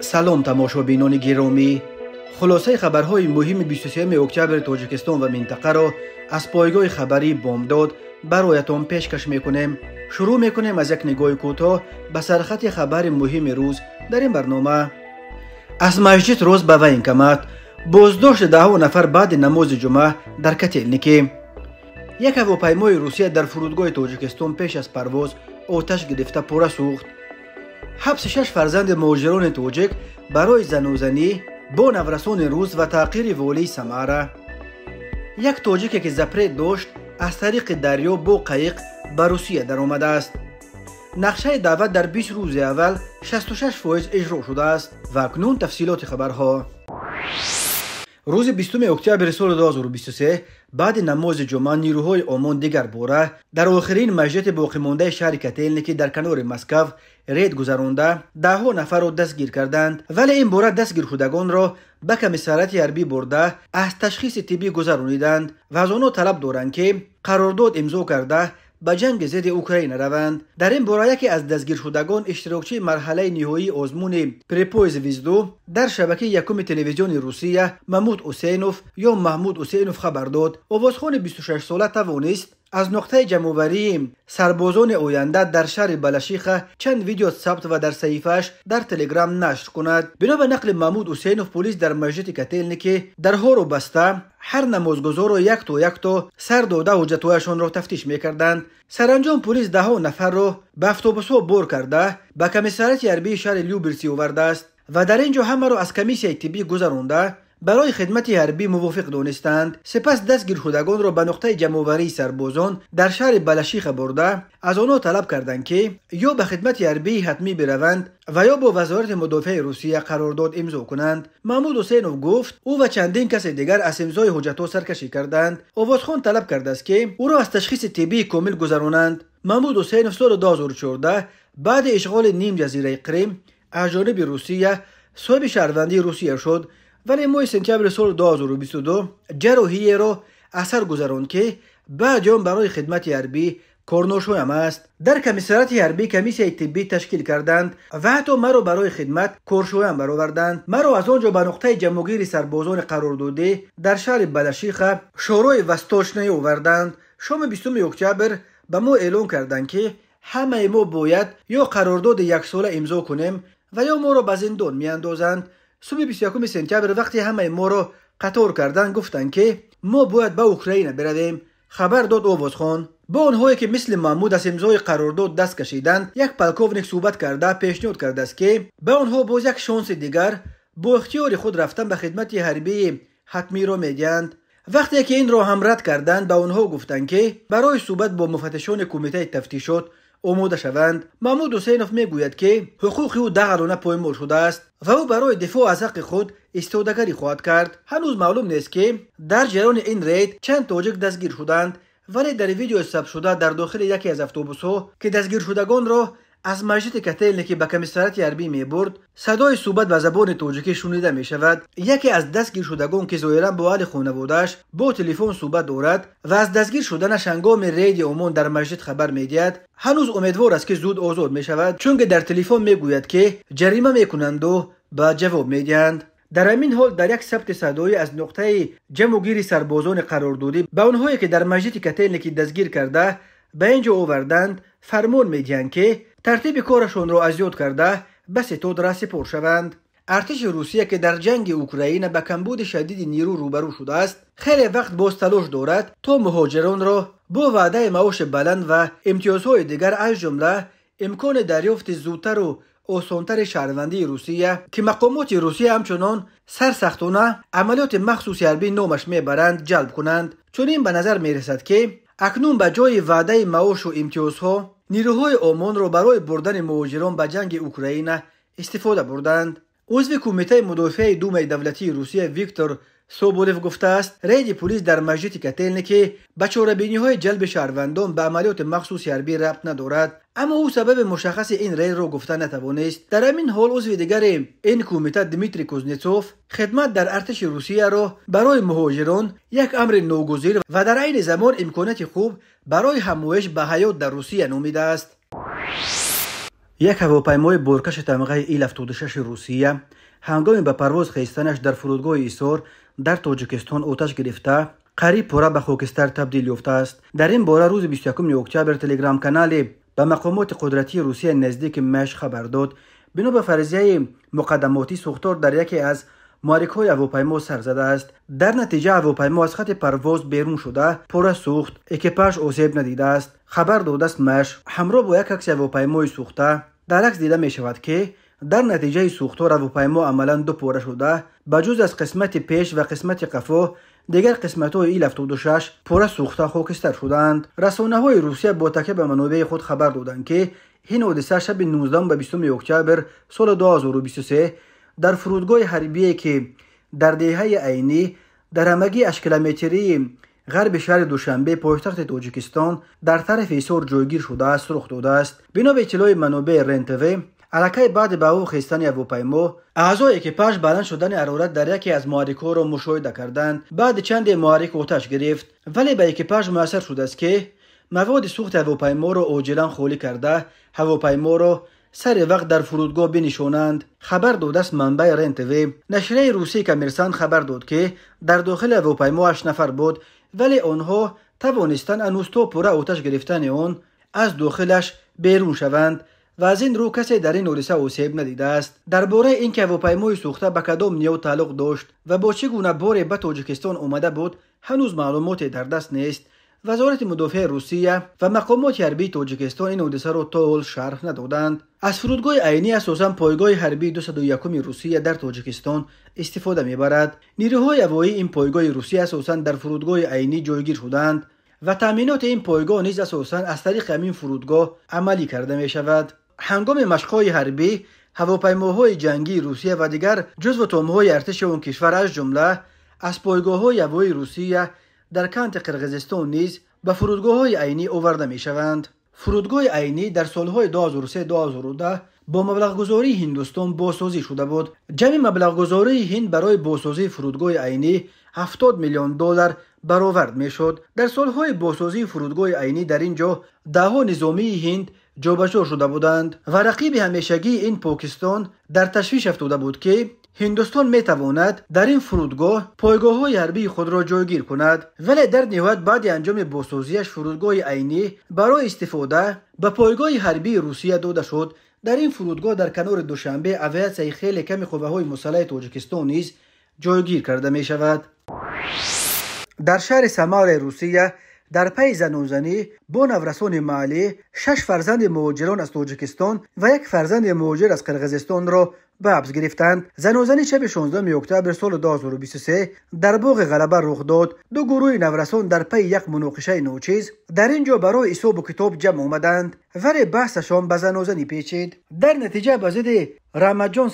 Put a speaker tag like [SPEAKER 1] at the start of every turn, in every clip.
[SPEAKER 1] سلام تماشا بینان گیرامی خلاصه خبرهای مهم 23 اکتبر تاجکستان و منطقه را از پایگاه خبری بام داد برایتان پیشکش میکنیم شروع میکنیم از یک نگاه کوتا به سرخط خبر مهم روز در این برنامه از مسجد روز به وین کمت بازداشت ده نفر بعد نماز جمعه در کتل یک هواپیمای روسیه در فرودگاه تاجکستان پیش از پرواز آتش گرفته پوره سوخت حبس شش فرزند موجران توجک برای زنوزنی با نورسون روز و تغییر ولی سماره یک توجک که زپرید داشت از طریق دریا با قایق به روسیه در آمده است نقشه دعوت در 20 روز اول 66 فایز اجرا شده است و اکنون تفصیلات خبرها روز 20 اکتبر سال 2023 بعد نماز جمعه نیروهای آمان دیگر بوره در آخرین مجلس باقی مانده شهر که در کنار مسکو رید گذرانده ده ها نفر را دستگیر کردند ولی این بوره دستگیر خودگان را به کمیسارت عربی برده از تشخیص تیبی گذرانیدند و از آنها طلب دارند که قرارداد امضا کرده ба ҷанги зери украина раванд дар ин бора яке аз дастгиршудагон иштирокчи марҳалаи ниҳоии озмуни препоис визду дар шабакаи якуми телевизиони русия маҳмуд усенов ё маҳмуд усенов хабар дод овозхони бисту шаш сола тавонист از نقطه جمعوری سربازان آینده در شهر بلشیخه چند ویدیو ثبت و در صحیفهش در تلگرام نشر کند بنا به نقل محمود حسینوف پلیس در مسجد کتیلنی که در و بسته هر نمازگزار رو یک تو یک تو سر داده و رو تفتیش میکردند سرانجام پلیس ده ها نفر رو به اتوبوس ها بر کرده به کمیسارت یربی شهر لیوبرسی آورده است و در اینجا همه رو از کمیسیای طبی گذرانده برای خدمت حربی موافق دانستند سپس دستگیر شدگان را به نقطه جمعوری سربازان در شهر بلشیخ برده از آنها طلب کردند که یا به خدمت حربی حتمی بروند و یا با وزارت مدافع روسیه قرارداد امضا کنند محمود حسینوف گفت او و چندین کس دیگر از امضای ها سرکشی کردند آوازخان طلب کرده است که او را از تشخیص طبی کامل گذرانند محمود حسینوف سال 2014 بعد اشغال نیم جزیره قریم از روسیه صاحب شهروندی روسیه شد ولی ماه сентябри سال 2022 رو اثر گذراند که بعد هم برای خدمت عربی کارناشوی هم است در کمیسرات حربی کمیسیه طبی تشکیل کردند و حتی مرا برای خدمت کارشوی هم برآوردند مرا از آنجا به نقطه جمعگیری سربازان قرار داده در شهر بلشیخ شورای وستاشنه اووردند شام 20 اکتبر به ما اعلام کردند که همه ما باید یا قرارداد یک ساله امضا کنیم و یا ما را به زندان میاندازند صبح 21 سپتامبر وقتی همه ما را قطار کردن گفتند که ما باید به با اوکراین برویم خبر داد اوواز خان با آنهایی که مثل محمود از امضای قرارداد دست کشیدند یک پلکوونیک صحبت کرده پیشنهاد کرده است که به آنها باز یک شانس دیگر با اختیار خود رفتن به خدمت حربی حتمی را میدهند وقتی که این را هم رد کردند به آنها گفتند که برای صحبت با مفتشان کمیته تفتیشات آماده شوند محمود حسینوف میگوید که حقوق او دغلانه پایمال شده است و او برای دفاع از حق خود استودگری خواهد کرد هنوز معلوم نیست که در جریان این رید چند تاجک دستگیر شدند ولی در ویدیو ثبت شده در داخل یکی از اتوبوس که دستگیر شدگان را از مسجد کتیل که به کمیسرات عربی می برد صدای صوبت و زبان توجکی شنیده می شود یکی از دستگیر شدگان که ظاهرا با اهل بودش با تلفن صحبت دارد و از دستگیر شدن شنگام رید عمان در مسجد خبر می دید هنوز امیدوار است که زود آزاد می شود چون که در تلفن می گوید که جریمه می کنند و به جواب می دیند در همین حال در یک ثبت صدایی از نقطه جمع و گیری سربازان به اونهایی که در مسجد کتیل که دستگیر کرده به اینجا اووردند فرمون میدهند که ترتیب کارشون را از یاد کرده به ستاد را سپر شوند ارتش روسیه که در جنگ اوکراین به کمبود شدید نیرو روبرو شده است خیلی وقت باز تلاش دارد تا مهاجران را با وعده معاش بلند و امتیازهای دیگر از جمله امکان دریافت زودتر و آسانتر شهروندی روسیه که مقامات روسیه همچنان سرسختانه عملیات مخصوصی حربی نامش میبرند جلب کنند چون این به نظر میرسد که акнун ба ҷои ваъдаи маошу имтиёзҳо нирӯҳои омонро барои бурдани муҳоҷирон ба ҷанги украина истифода бурданд узви кумитаи мудофиаи думаи давлатии русия виктор سوبولف گفته است رید پلیس در مسجد کتلنکی به چوربینی های جلب شهروندان به عملیات مخصوص حربی ربط ندارد اما او سبب مشخص این رید را گفته نتوانست در همین حال عضو دیگر این کمیته دمیتری کوزنیتسوف خدمت در ارتش روسیه را برای مهاجران یک امر نوگذیر و در عین زمان امکانات خوب برای همویش به حیات در روسیه نمیده است یک هواپیمای برکش تمغه ایل 76 روسیه هنگامی به پرواز خیستنش در فرودگاه ایسار در توجکستان اوتش گرفته قریب پورا به خوکستر تبدیل یفته است در این باره روز 21 اکتبر تلگرام کانال به مقامات قدرتی روسیه نزدیک مش خبر داد بنا به فرضیه مقدماتی سوختار در یکی از های هواپیما سر زده است در نتیجه هواپیما از خط پرواز بیرون شده پورا سوخت اکیپاژ آسیب ندیده است خبر داده است مش همراه با یک عکس هواپیمای سوخته در عکس دیده می شود که در نتیجه و روپایما عملا دو پوره شده به از قسمت پیش و قسمت قفا دیگر قسمت های ایل 76 پوره سوخته خوکستر شدند رسانه های روسیه با تکه به منابع خود خبر دادند که این حادثه شب 19 به 20 اکتبر سال 2023 در فرودگاه حربیه که در های عینی در همگی 8 غرب شهر دوشنبه پایتخت تاجیکستان در طرف ایسور جایگیر شده است رخ داده است بنا به اطلاع منابع رنتوی аллакай баъде ба ӯ хестани ҳавопаймо аъзое ки паш баланд шудани ҳарорат дар яке аз муҳаррикҳоро мушоҳида карданд баъди чанде муҳаррик оташ гирифт вале ба экипаж муяссар шудааст ки маводи сухти ҳавопайморо оҷилан холӣ карда ҳавопайморо сари вақт дар фурудгоҳ бинишонанд хабар додааст манбаи рентв нашрияи русии коммерсант хабар дод ки дар дохили ҳавопаймо ҳашт нафар буд вале онҳо тавонистанд ҳанӯз то пурра оташ гирифтани он аз дохилаш берун шаванд و از این رو کسی در این حادثه اوسیب ندیده است درباره که هواپیمای سوخته به کدام نیو تعلق داشت و با چه گونه باری به تاجیکستان اومده بود هنوز معلومات در دست نیست وزارت مدافع روسیه و مقامات حربی تاجیکستان این حادثه را تا شرح ندادند از فرودگاه عینی اساسا پایگاه حربی 201 روسیه در تاجیکستان استفاده میبرد نیروهای هوایی این پایگاه روسیه اساسا در فرودگاه عینی جایگیر شدند و تامینات این پایگاه نیز اساسا از طریق همین فرودگاه عملی کرده می شود هنگام مشقه حربی هواپیماهای جنگی روسیه و دیگر جز و تامهای ارتش اون کشور از جمله از پایگاه های هوای روسیه در کنت قرغزستان نیز به فرودگاه های عینی اوورده می شوند. فرودگاه عینی در سالهای 2003 2010 با مبلغ گذاری هندوستان باسازی شده بود. جمع مبلغ گذاری هند برای باسازی فرودگاه عینی 70 میلیون دلار برآورد میشد. در سالهای باسازی فرودگاه عینی در اینجا ده نظامی هند جوبشور شده بودند و رقیب همیشگی این پاکستان در تشویش افتاده بود که هندوستان می تواند در این فرودگاه پایگاه های حربی خود را جایگیر کند ولی در نهایت بعد انجام بسوزیش فرودگاه عینی برای استفاده به پایگاه حربی روسیه داده شد در این فرودگاه در کنار دوشنبه اویاسی خیلی کمی خوبه های مسلح تاجیکستان نیز جایگیر کرده می شود در شهر سمار روسیه در پی زنوزنی با نورسان مالی شش فرزند مهاجران از توجکستان و یک فرزند مهاجر از قرغزستان را به حبس گرفتند زنوزنی شب 16 اکتبر سال 2023 در باغ غلبه رخ داد دو گروه نورسان در پی یک مناقشه نوچیز در اینجا برای حساب و کتاب جمع آمدند ولی بحثشان به زنوزنی پیچید در نتیجه به ضد رحمتجان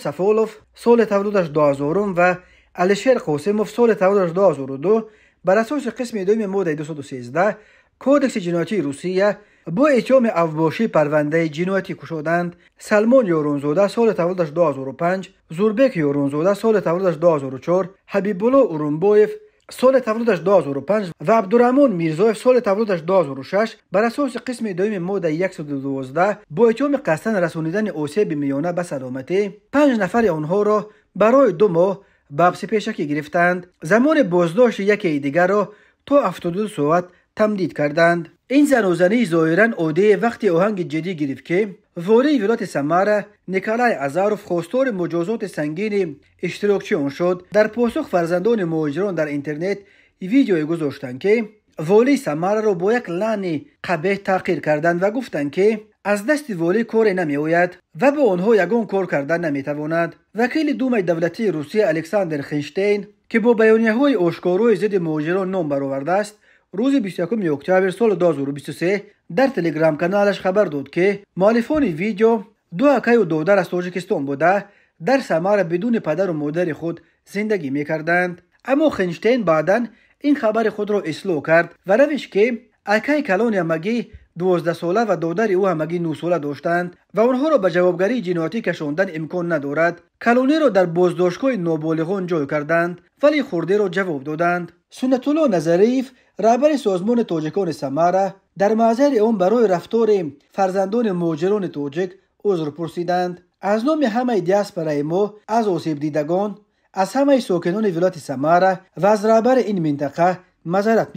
[SPEAKER 1] سال تولدش 2000 و علشیر قاسموف سال تولدش 2002 بر اساس قسم دوم ماده 213 کودکس جنایتی روسیه با اتهام افباشی پرونده جنایتی کشودند سلمان یورونزوده سال تولدش 2005 زوربک یورونزوده سال تولدش 2004 حبیب الله سال تولدش 2005 و عبدالرحمن میرزایف سال تولدش 2006 بر اساس قسم دوم ماده 112 با اتهام قصدن رسانیدن آسیب میانه به سلامتی پنج نفر آنها را برای دو ماه بابسی پیشکی گرفتند زمان بازداشت یکی دیگر را تا 72 ساعت تمدید کردند این زنوزنی ظاهرا عده وقتی آهنگ جدی گرفت که واری ولات سماره نیکلای ازاروف خواستار مجازات سنگین اشتراکچی شد در پاسخ فرزندان مهاجران در اینترنت ویدیو گذاشتند که والی سماره را با یک لعن قبه تحقیر کردند و گفتند که از دستی کوره کاری نمیآید و به آنها یگان کار کردن نمیتواند وکیل دومه دولتی روسیه الکساندر خینشتین که با های آشکارای ضد مهاجران نام برآورده است روز 21 اکتبر سال 2023 در تلگرام کانالش خبر داد که مالفان ویدیو دو اکای و دودر از تاجیکستان بوده در سماره بدون پدر و مادر خود زندگی میکردند اما خینشتین بعدا این خبر خود را اصلاح کرد و روش که اکای کلان مگی، دوازده ساله و دادر او همگی نو ساله داشتند و آنها را به جوابگری جنایتی کشاندن امکان ندارد کلونی را در بازداشتگاه نابالغان جای کردند ولی خورده را جواب دادند سنت الله نظریف رهبر سازمان تاجکان سماره در معذر اون برای رفتار فرزندان مهاجران تاجک عذر پرسیدند از نام همه دیاسپرای ما از آسیب دیدگان از همه ساکنان ولایت سماره و از رهبر این منطقه مذارت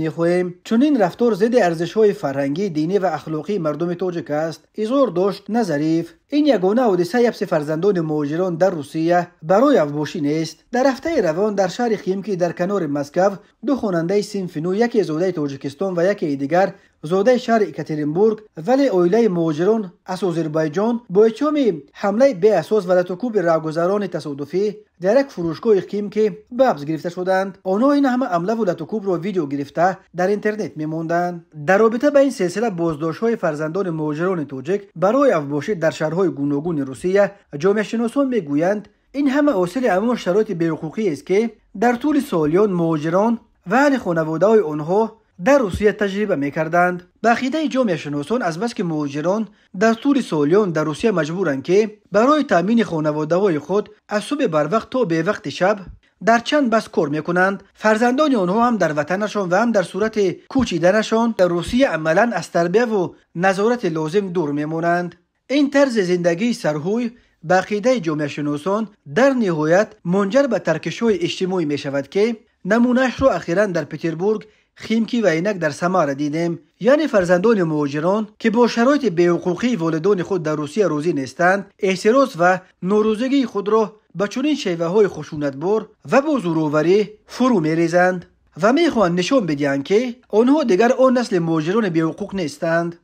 [SPEAKER 1] چون این رفتار ارزش ارزشهای فرهنگی دینی و اخلاقی مردم توجک است ایزور داشت نظریف، این یگانه حادثه یبس فرزندان مهاجران در روسیه برای افباشی نیست در هفته روان در شهر خیمکی در کنار مسکو دو خواننده سینفینو یکی زوده تاجیکستان و یکی دیگر زوده شهر اکترینبورگ ولی اویله مهاجران از آذربایجان با اتهام حمله به اساس و لطکوب راهگذران تصادفی در یک فروشگاه خیم که به گرفته شدند آنها این همه عمله و را ویدیو گرفته در اینترنت میموندند در رابطه به این سلسله بازداشت فرزندان مهاجران توجک برای افباشی در شهرها های روسیه جامعه شناسان میگویند این همه حاصل همان شرایط بیرقوقی است که در طول سالیان مهاجران و اهل خانواده های آنها در روسیه تجربه میکردند به عقیده جامعه شناسان از بس که مهاجران در طول سالیان در روسیه مجبورند که برای تامین خانواده های خود از صبح بر وقت تا به وقت شب در چند بس کار میکنند فرزندان آنها هم در وطنشان و هم در صورت کوچیدنشان در روسیه عملا از تربیه و نظارت لازم دور میمانند این طرز زندگی سرهوی به عقیده جامعه شناسان در نهایت منجر به ترکشوی اجتماعی می شود که نمونهش رو اخیرا در پیتربورگ خیمکی و اینک در را دیدیم یعنی فرزندان مهاجران که با شرایط بیحقوقی والدان خود در روسیه روزی نیستند احتراز و نوروزگی خود را به چنین شیوه های خشونت بر و با زوراوری فرو میریزند و میخواهند نشان بدهند که آنها دیگر آن نسل مهاجران بیحقوق نیستند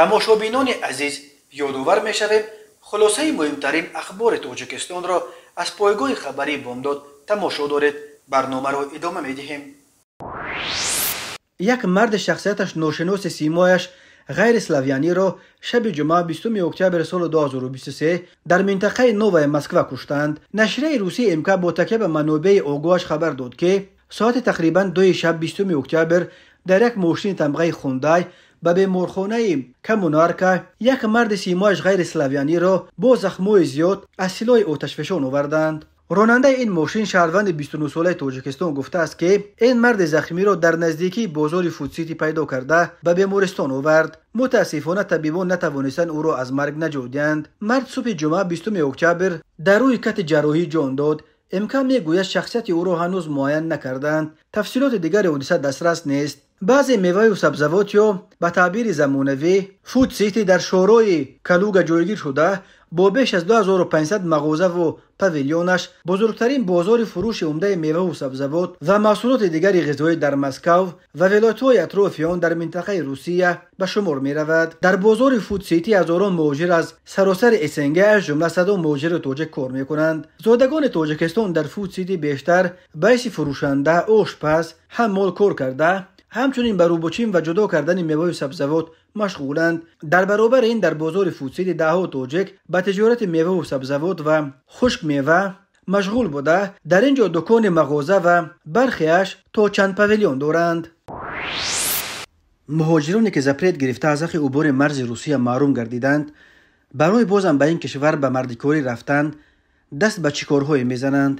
[SPEAKER 1] تماشابینان عزیز یادوور می شویم خلاصه مهمترین اخبار توجکستان را از پایگاه خبری بامداد تماشا دارد برنامه را ادامه می یک مرد شخصیتش نوشنوس سیمایش غیر سلاویانی را شب جمعه 20 اکتبر سال 2023 در منطقه نوه مسکوه کشتند. نشریه روسی امکا با تکیب منابع اوگوهش خبر داد که ساعت تقریبا دوی شب 20 اکتبر در یک موشین تمغه خوندای به که کمونارکا یک مرد سیمایش غیر سلاویانی را با زخموی زیاد از سلاح آتشفشان آوردند راننده این ماشین شهروند 29 ساله تاجیکستان گفته است که این مرد زخمی را در نزدیکی بازار فودسیتی پیدا کرده به بیمارستان آورد متاسفانه طبیبان نتوانستند او را از مرگ نجودیند مرد صبح جمعه 20 اکتبر در روی کت جراحی جان داد امکان میگوید شخصیت او را هنوز معاین نکردند تفصیلات دیگر حادثه دسترس نیست بعضی میوه و سبزوات یا به تعبیر زمونوی فود سیتی در شورای کلوگا جایگیر شده با بیش از 2500 مغازه و پویلیونش بزرگترین بازار فروش عمده میوه و سبزیجات و محصولات دیگری غذایی در مسکو و ولایت‌های اطراف آن در منطقه روسیه به شمار می‌رود در بازار فود سیتی هزاران مهاجر از سراسر اسنگ از جمله صد مهاجر توجک کار می‌کنند زادگان توجکستان در فود سیتی بیشتر بیش فروشنده اوش پس هم مال کار کرده ҳамчунин ба рӯбочин ва ҷудо кардани меваю сабзавот машғуланд дар баробари ин дар бозори фудсиди даҳо тоҷик ба тиҷорати меваву сабзавот ва хушкмева машғул буда дар ин ҷо дукони мағоза ва бархеаш то чанд павилион доранд муҳоҷироне ки запрет гирифта аз ахи убори марзи русия маҳрум гардиданд барои бозам ба ин кишвар ба мардикорӣ рафтанд даст ба чӣ корҳое мезананд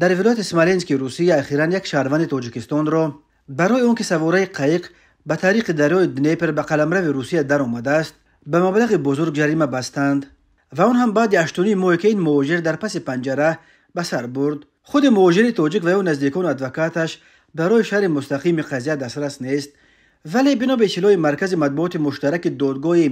[SPEAKER 1] дар вилояти смоленски русия ахиран як шаҳрванди тоҷикистонро барои он ки савораи қайиқ ба тариқи дарёи днепер ба қаламрави русия даромадааст ба маблағи бузург ҷарима бастанд ва он ҳам баъди ҳаштуни моҳе ки ин муҳоҷир дар паси панҷара ба сар бурд худи муҳоҷири тоҷик ва ё наздикону адвокаташ барои шаҳри мустақими қазия дастрас нест вале бино ба иттилои маркази матбуоти муштараки додгоҳи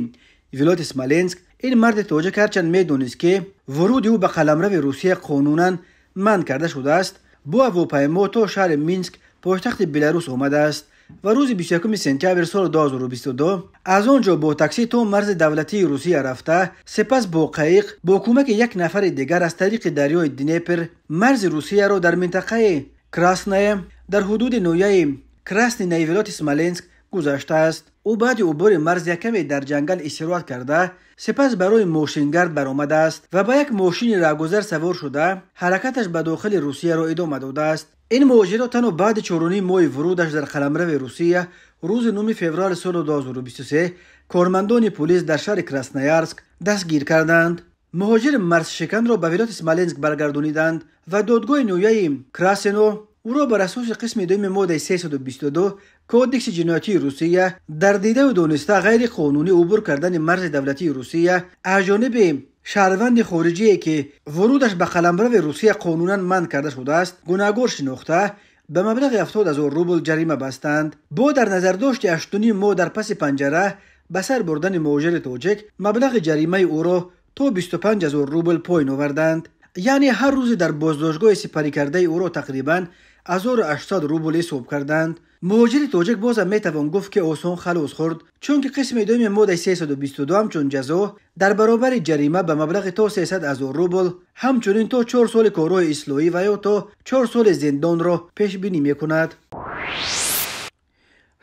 [SPEAKER 1] вилояти смоленск ин марди тоҷик ҳарчанд медонист ки вуруди ӯ ба қаламрави русия қонунан манъ карда шудааст бо ҳавопаймо то шаҳри минск پایتخت بلاروس اومده است و روز 21 سپتامبر سال 2022 از آنجا با تاکسی تو مرز دولتی روسیه رفته سپس با قایق با کمک یک نفر دیگر از طریق دریای دنیپر مرز روسیه را در منطقه کراسنای در حدود نویای کراسنی نیولات سمالنسک گذشته است او بعد عبور مرز یکمی در جنگل استراحت کرده سپس برای ماشینگرد برآمده است و با یک ماشین راگذر سوار شده حرکتش به داخل روسیه را ادامه داده است ин муҳоҷиро танҳо баъди чорунии моҳи вурудаш дар қаламрави русия рӯзи нуи феврал соли 2023 кормандони пулис дар шаҳри красноярск дастгир карданд муҳоҷири марзшиканро ба вилояти смоленск баргардониданд ва додгоҳи ноҳияи красино ӯро бар асоси қисми дуюми моддаи 322 кодекси ҷиноятии русия дар дидаю дониста ғайриқонунӣ убур кардани марзи давлатии русия аз ҷониби شهروند خارجی که ورودش به قلمرو روسیه قانونا من کرده شده است گناگور شناخته به مبلغ 70,000 روبل جریمه بستند با در نظر داشت 8.5 ماه در پس پنجره به سر بردن مهاجر توجک مبلغ جریمه او را تا 25 روبل پایین آوردند یعنی هر روز در بازداشتگاه سپری کرده او را تقریبا 1800 روبل حساب کردند муҳоҷири тоҷик бозам метавон гуфт ки осон халос хӯрд чунки қисми дуюми моддаи 322 ҳамчун ҷазо дар баробари ҷарима ба маблағи то 300 ҳазор рубл ҳамчунин то чор соли корҳои ислоҳӣ ва ё то чор соли зиндонро пешбинӣ мекунад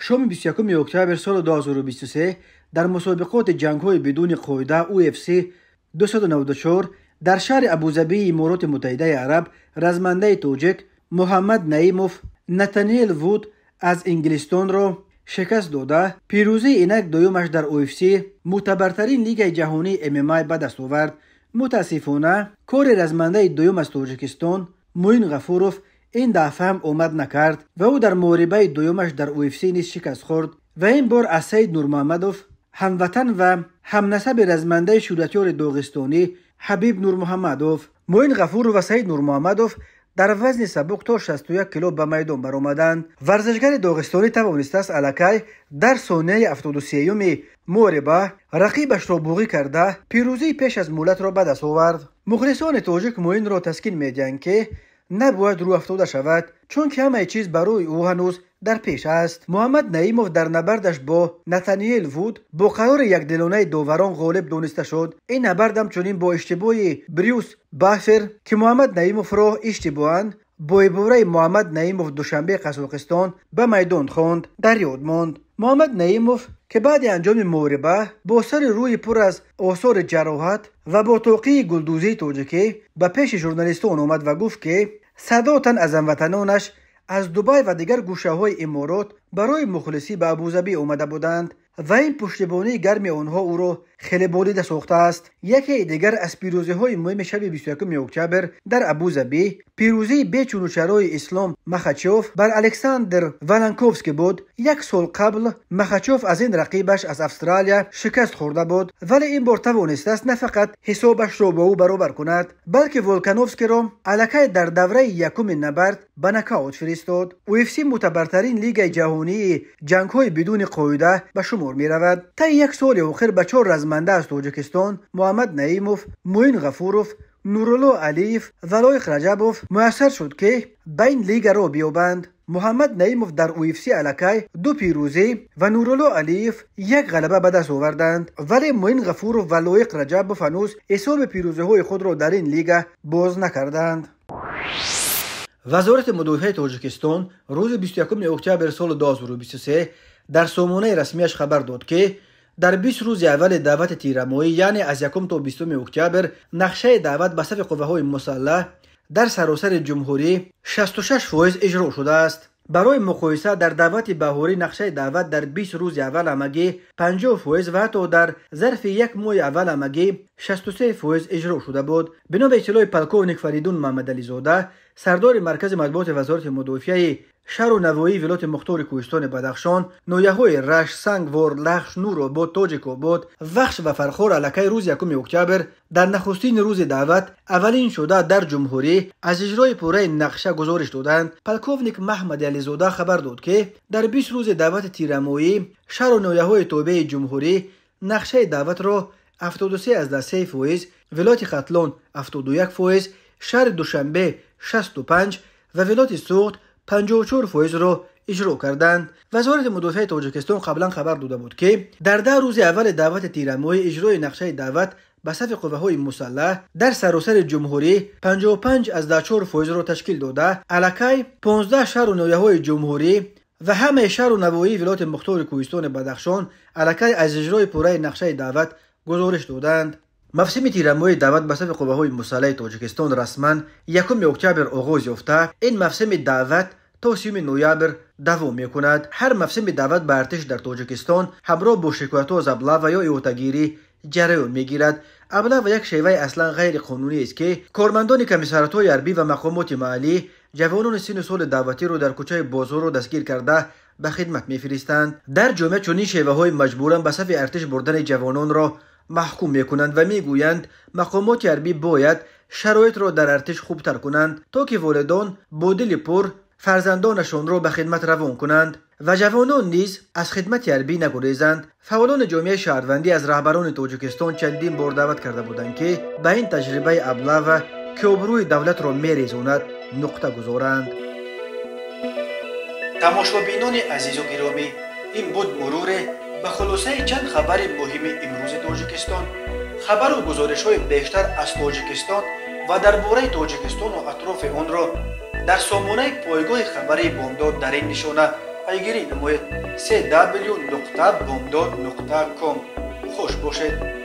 [SPEAKER 1] шоми 21 октябр соли 2023 дар мусобиқоти ҷангҳои бидуни қоида уфс 294 дар шаҳри абузабии имороти муттаҳидаи араб размандаи тоҷик муҳаммад наимов натаниел вуд از انگلیستان رو شکست داده پیروزی اینک دویمش در UFC معتبرترین لیگ جهانی MMA به دست آورد متاسفانه کار رزمنده دویم از توجکستان موین غفوروف این دفعه هم اومد نکرد و او در موربه دویمش در UFC نیست شکست خورد و این بار از سید نورمحمدوف هموطن و هم نسب رزمنده شورتیار دوغستانی حبیب نورمحمدوف موین غفوروف و سید نورمحمدوف дар вазни сабуқ то 61 кило ба майдон баромаданд варзишгари доғистонӣ тавонистааст аллакай дар сонияи 73 муориба рақибашро буғӣ карда пирӯзии пеш аз муллатро ба даст овард мухлисони тоҷик муинро таскин медиҳанд ки نباید رو افتاده شود چون که همه چیز برای او هنوز در پیش است محمد نعیموف در نبردش با نتانیل وود با قرار یک دلونه دووران غالب دانسته شد این نبردم چونین با اشتباهی، بریوس بافر که محمد نعیموف را اشتباهند бӯйбӯраи محمد نیموف دوشنبه قزاقستان به میدان خوند در یاد موند محمد نعیموف که بعد انجام موربه با سر روی پر از آثار جراحت و با توقی گلدوزی توجکی به پیش جورنالیستان اومد و گفت که صدا تن از هموطنانش از دوبای و دیگر گوشه های امارات برای مخلصی به ابوظبی اومده بودند و این پشتیبانی گرم آنها او را خیلی بولی در سوخته است یکی دیگر از پیروزی های مهم شب 21 اکتبر در ابوظبی پیروزی بچون و اسلام مخچوف بر الکساندر ولانکوفسکی بود یک سال قبل مخچوف از این رقیبش از استرالیا شکست خورده بود ولی این بار توانست است نه فقط حسابش رو به او برابر کند بلکه ولکانوفسکی را علکه در دوره یکم نبرد به نکاوت فرستاد سی معتبرترین لیگ جهانی جنگ های بدون قاعده به شمار می رود تا یک سال آخر به چهار بازمانده از توجکستان محمد نعیموف موین غفوروف نورالو علیف و لایق رجبوف شد که بین لیگ را بیابند محمد نعیموف در اویفسی علکای دو پیروزی و نورالو علیف یک غلبه به دست آوردند ولی موین غفوروف و لایق رجبوف هنوز حساب پیروزی های خود را در این لیگ باز نکردند وزارت مدافع تاجیکستان روز 21 اکتبر سال 2023 در سامانه رسمیش خبر داد که дар бист рӯзи аввали даъвати тирамоӣ яъне аз якум то бистум октябр нақшаи даъват ба сафи қувваҳои мусаллаҳ дар саросари ҷумҳурӣ 66 фоиз иҷро шудааст барои муқоиса дар даъвати баҳорӣ нақшаи даъват дар бист рӯзи аввал амагӣ 50 фоиз ва ҳатто дар зарфи як моҳи аввал амагӣ 63 фоиз иҷро шуда буд бинобе иттилои полковник фаридун маҳмадализода сардори маркази матбуоти вазорати мудофиаи шару навоии вилояти мухтори кӯҳистони бадахшон ноҳияҳои раш сангвор лахш нуробод тоҷикобод вахш ва фархор аллакай рӯзи якум октябр дар нахустини рӯзи даъват аввалин шуда дар ҷумҳурӣ аз иҷрои пурраи нақша гузориш доданд полковник маҳмади ализода хабар дод ки дар бист рӯзи даъвати тирамоӣ шару ноҳияҳои тобеи ҷумҳурӣ нақшаи даъватро 73 аз 3 фоиз вилояти хатлон 71 фоиз شهر دوشنبه 65 و ولات سوخت 54 فویز را اجرا کردند وزارت مدافع تاجیکستان قبلا خبر داده بود که در ده روز اول دعوت تیرموی اجرای نقشه دعوت به صف قوه های مسلح در سراسر جمهوری 55 از 14 فویز را تشکیل داده علکای 15 شهر و نویه های جمهوری و همه شهر و نوایی ولایت مختار کوهستان بدخشان علکای از اجرای پوره نقشه دعوت گزارش دادند мавсими тирамоӣ даъват ба сафи қувваҳои мусаллаҳи тоҷикистон расман 1 октябр оғоз ёфта ин мавсими даъват то 3 ноябр давом мекунад ҳар мавсими даъват ба артиш дар тоҷикистон ҳамроҳ бо шикоятҳо аз аблав ё иотагирӣ ҷараён мегирад аблав як шеваи аслан ғайриқонуниест ки кормандони комиссаратҳои арбӣ ва мақомоти маҳаллӣ ҷавонони синну соли даъватиро дар кӯчаи бозорро дастгир карда ба хидмат мефиристанд дар ҷомеа чунин шеваҳои маҷбуран ба сафи артиш бурдани ҷавононро محکوم می کنند و می گویند مقامات عربی باید شرایط را در ارتش تر کنند تا که والدان با دل پر فرزندانشان را به خدمت روان کنند و جوانان نیز از خدمت عربی نگریزند فعالان جامعه شهروندی از رهبران توجکستان چندین بار دعوت کرده بودند که به این تجربه ابله و کبروی دولت را میریزاند نقطه گذارند تماشابینان عزیز و گرامی این بود مرور ба хулосаи чанд хабари муҳими имрӯзи тоҷикистон хабару гузоришҳои бештар аз тоҷикистон ва дар бораи тоҷикистону атрофи онро дар сомонаи пойгоҳи хабари бомдод дар ин нишона пайгирӣ намоед cw бомдод ком хуш бошед